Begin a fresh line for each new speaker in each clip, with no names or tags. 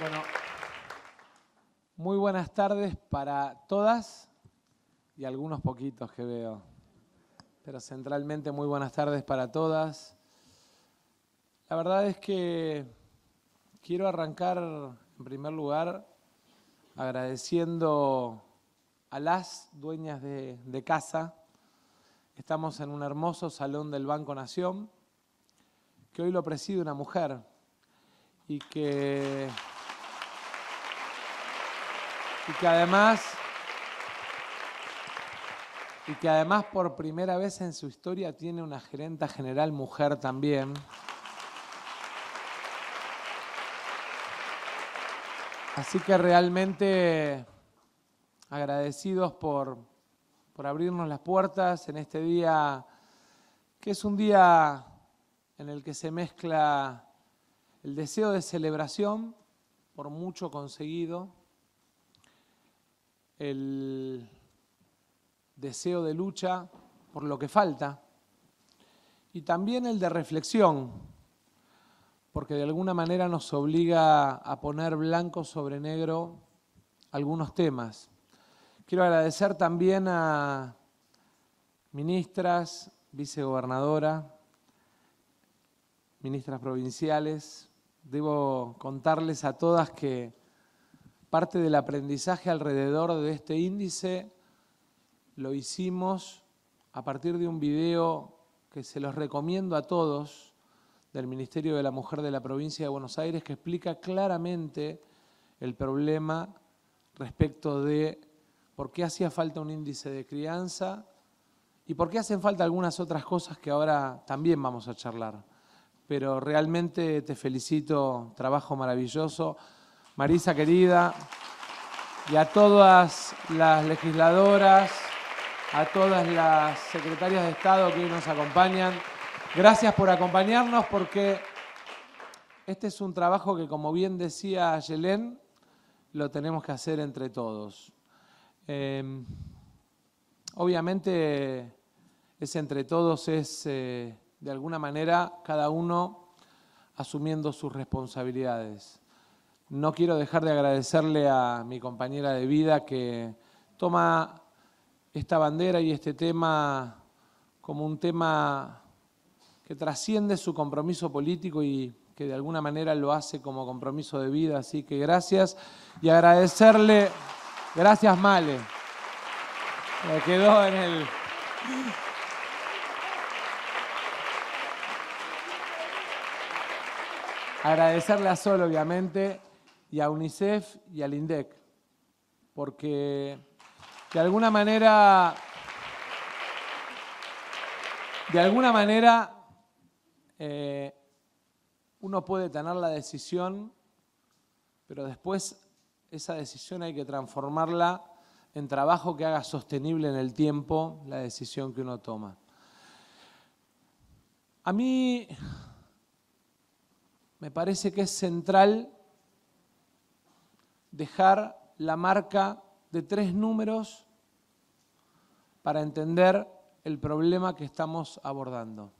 Bueno, muy buenas tardes para todas y algunos poquitos que veo. Pero centralmente muy buenas tardes para todas. La verdad es que quiero arrancar en primer lugar agradeciendo a las dueñas de, casa. Estamos en un hermoso salón del Banco Nación, que hoy lo preside una mujer y que... Y que además, y que además por primera vez en su historia tiene una gerenta general mujer también. Así que realmente agradecidos por, por abrirnos las puertas en este día, que es un día en el que se mezcla el deseo de celebración por mucho conseguido, el deseo de lucha por lo que falta y también el de reflexión, porque de alguna manera nos obliga a poner blanco sobre negro algunos temas. Quiero agradecer también a ministras, vicegobernadora, ministras provinciales. Debo contarles a todas que Parte del aprendizaje alrededor de este índice lo hicimos a partir de un video que se los recomiendo a todos del Ministerio de la Mujer de la Provincia de Buenos Aires que explica claramente el problema respecto de por qué hacía falta un índice de crianza y por qué hacen falta algunas otras cosas que ahora también vamos a charlar. Pero realmente te felicito, trabajo maravilloso. Marisa querida, y a todas las legisladoras, a todas las secretarias de Estado que nos acompañan. Gracias por acompañarnos porque este es un trabajo que, como bien decía Yelén, lo tenemos que hacer entre todos. Em, obviamente, es entre todos, es eh, de alguna manera cada uno asumiendo sus responsabilidades no quiero dejar de agradecerle a mi compañera de vida que toma esta bandera y este tema como un tema que trasciende su compromiso político y que de alguna manera lo hace como compromiso de vida. Así que gracias y agradecerle, gracias Male, me quedó en el... Agradecerle a Sol, obviamente, y a UNICEF y al INDEC, porque de alguna manera, de alguna manera, eh, uno puede tener la decisión, pero después esa decisión hay que transformarla en trabajo que haga sostenible en el tiempo la decisión que uno toma. A mí me parece que es central dejar la marca de tres números para entender el problema que estamos abordando.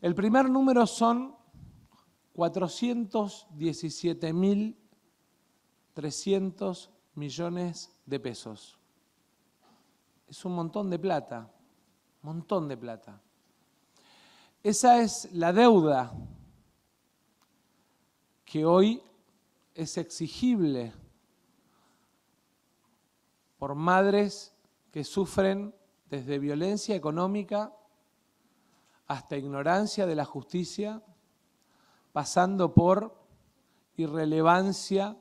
El primer número son 417.300 millones de pesos. Es un montón de plata, montón de plata. Esa es la deuda que hoy es exigible por madres que sufren desde violencia económica hasta ignorancia de la justicia, pasando por irrelevancia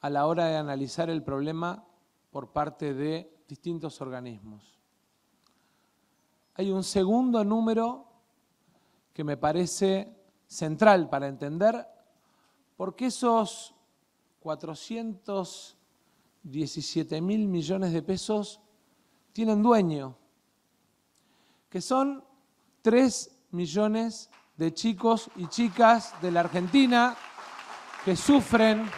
a la hora de analizar el problema por parte de distintos organismos. Hay un segundo número que me parece central para entender porque esos 417 mil millones de pesos tienen dueño, que son 3 millones de chicos y chicas de la Argentina que sufren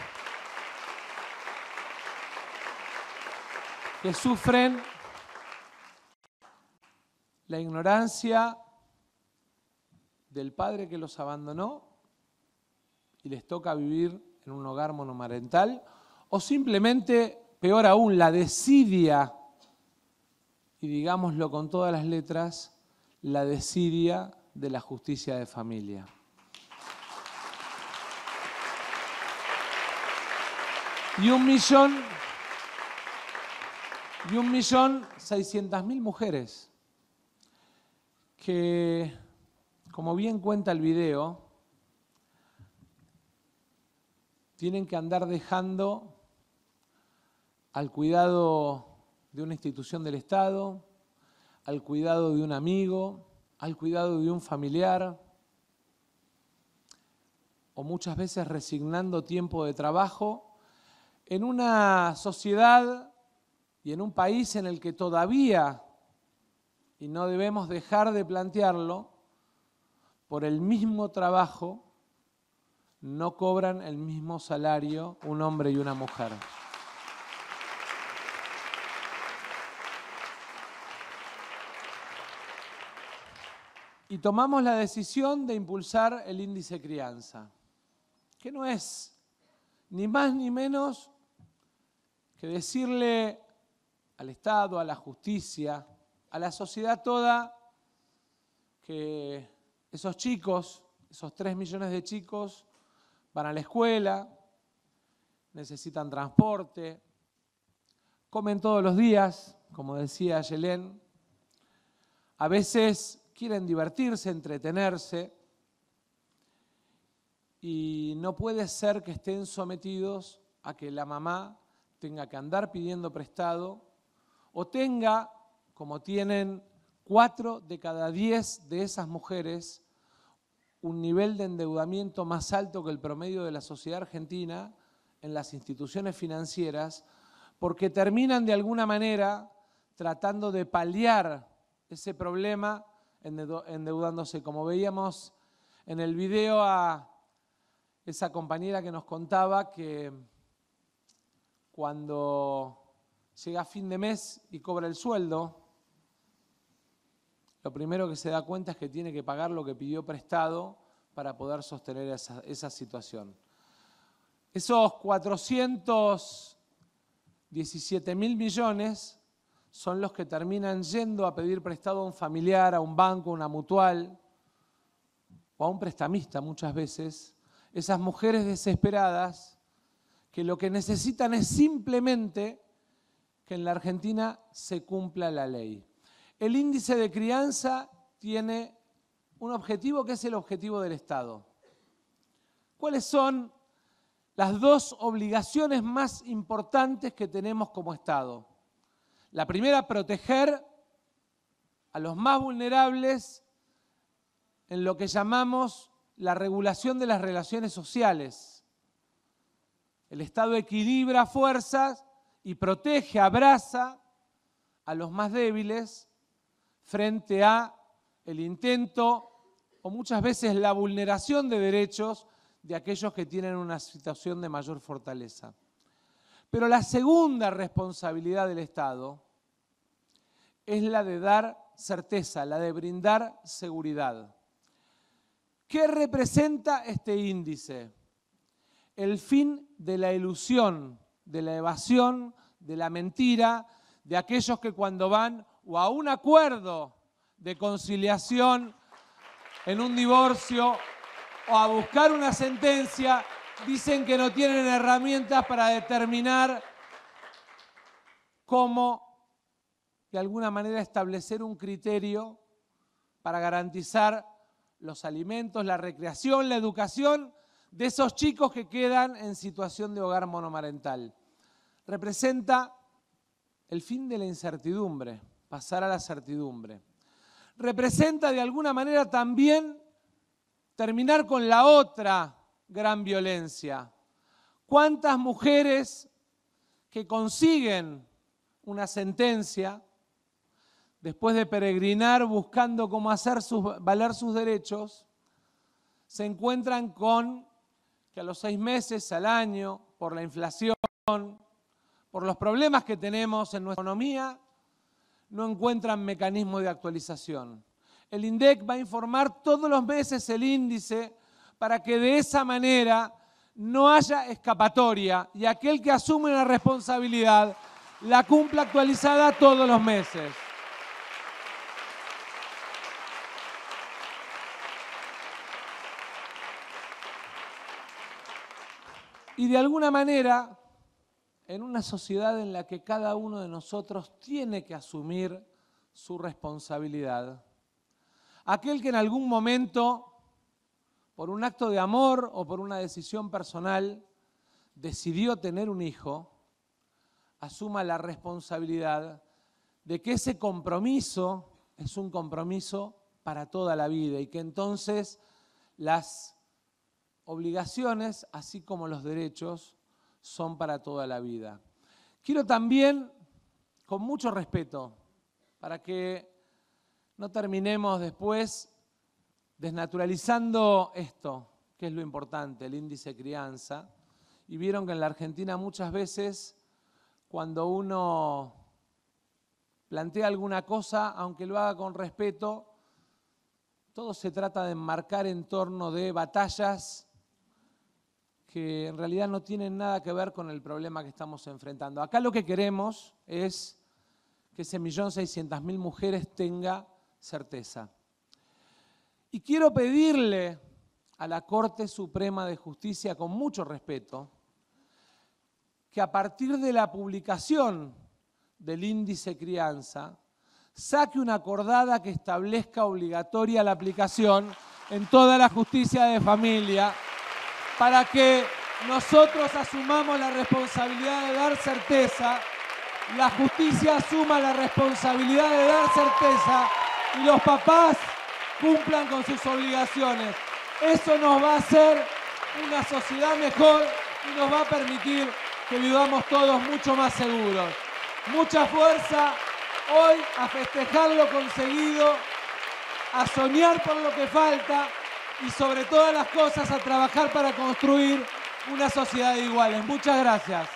que sufren la ignorancia del padre que los abandonó y les toca vivir en un hogar monomarental, o simplemente, peor aún, la desidia, y digámoslo con todas las letras, la desidia de la justicia de familia. Y un millón, y un millón seiscientas mil mujeres que, como bien cuenta el video, tienen que andar dejando al cuidado de una institución del Estado, al cuidado de un amigo, al cuidado de un familiar, o muchas veces resignando tiempo de trabajo, en una sociedad y en un país en el que todavía, y no debemos dejar de plantearlo, por el mismo trabajo no cobran el mismo salario un hombre y una mujer. Y tomamos la decisión de impulsar el índice crianza, que no es ni más ni menos que decirle al Estado, a la justicia, a la sociedad toda, que esos chicos, esos tres millones de chicos, van a la escuela, necesitan transporte, comen todos los días, como decía Yelén, a veces quieren divertirse, entretenerse, y no puede ser que estén sometidos a que la mamá tenga que andar pidiendo prestado o tenga, como tienen cuatro de cada diez de esas mujeres, un nivel de endeudamiento más alto que el promedio de la sociedad argentina en las instituciones financieras, porque terminan de alguna manera tratando de paliar ese problema endeudándose. Como veíamos en el video a esa compañera que nos contaba que cuando llega fin de mes y cobra el sueldo, lo primero que se da cuenta es que tiene que pagar lo que pidió prestado para poder sostener esa, situación. Esos 417 mil millones son los que terminan yendo a pedir prestado a un familiar, a un banco, a una mutual o a un prestamista muchas veces. Esas mujeres desesperadas que lo que necesitan es simplemente que en la Argentina se cumpla la ley. El índice de crianza tiene un objetivo que es el objetivo del Estado. ¿Cuáles son las dos obligaciones más importantes que tenemos como Estado? La primera, proteger a los más vulnerables en lo que llamamos la regulación de las relaciones sociales. El Estado equilibra fuerzas y protege, abraza a los más débiles frente a el intento o muchas veces la vulneración de derechos de aquellos que tienen una situación de mayor fortaleza. Pero la segunda responsabilidad del Estado es la de dar certeza, la de brindar seguridad. ¿Qué representa este índice? El fin de la ilusión, de la evasión, de la mentira, de aquellos que cuando van o a un acuerdo de conciliación en un divorcio o a buscar una sentencia, dicen que no tienen herramientas para determinar cómo, de alguna manera, establecer un criterio para garantizar los alimentos, la recreación, la educación de esos chicos que quedan en situación de hogar monomarental. Representa el fin de la incertidumbre, pasar a la certidumbre, representa de alguna manera también terminar con la otra gran violencia. ¿Cuántas mujeres que consiguen una sentencia después de peregrinar buscando cómo hacer sus, valer sus derechos, se encuentran con que a los seis meses, al año, por la inflación, por los problemas que tenemos en nuestra economía, no encuentran mecanismo de actualización. El INDEC va a informar todos los meses el índice para que de esa manera no haya escapatoria y aquel que asume la responsabilidad la cumpla actualizada todos los meses. Y de alguna manera en una sociedad en la que cada uno de nosotros tiene que asumir su responsabilidad. Aquel que en algún momento, por un acto de amor o por una decisión personal, decidió tener un hijo, asuma la responsabilidad de que ese compromiso es un compromiso para toda la vida y que entonces las obligaciones, así como los derechos, son para toda la vida. Quiero también, con mucho respeto, para que no terminemos después desnaturalizando esto, que es lo importante, el índice crianza. Y vieron que en la Argentina muchas veces cuando uno plantea alguna cosa, aunque lo haga con respeto, todo se trata de enmarcar en torno de batallas que en realidad no tienen nada que ver con el problema que estamos enfrentando. Acá lo que queremos es que ese millón seiscientas mil mujeres tenga certeza. Y quiero pedirle a la Corte Suprema de Justicia con mucho respeto que a partir de la publicación del índice crianza saque una acordada que establezca obligatoria la aplicación en toda la justicia de familia para que nosotros asumamos la responsabilidad de dar certeza, la justicia asuma la responsabilidad de dar certeza y los papás cumplan con sus obligaciones. Eso nos va a hacer una sociedad mejor y nos va a permitir que vivamos todos mucho más seguros. Mucha fuerza hoy a festejar lo conseguido, a soñar por lo que falta y sobre todas las cosas a trabajar para construir una sociedad de iguales. Muchas gracias.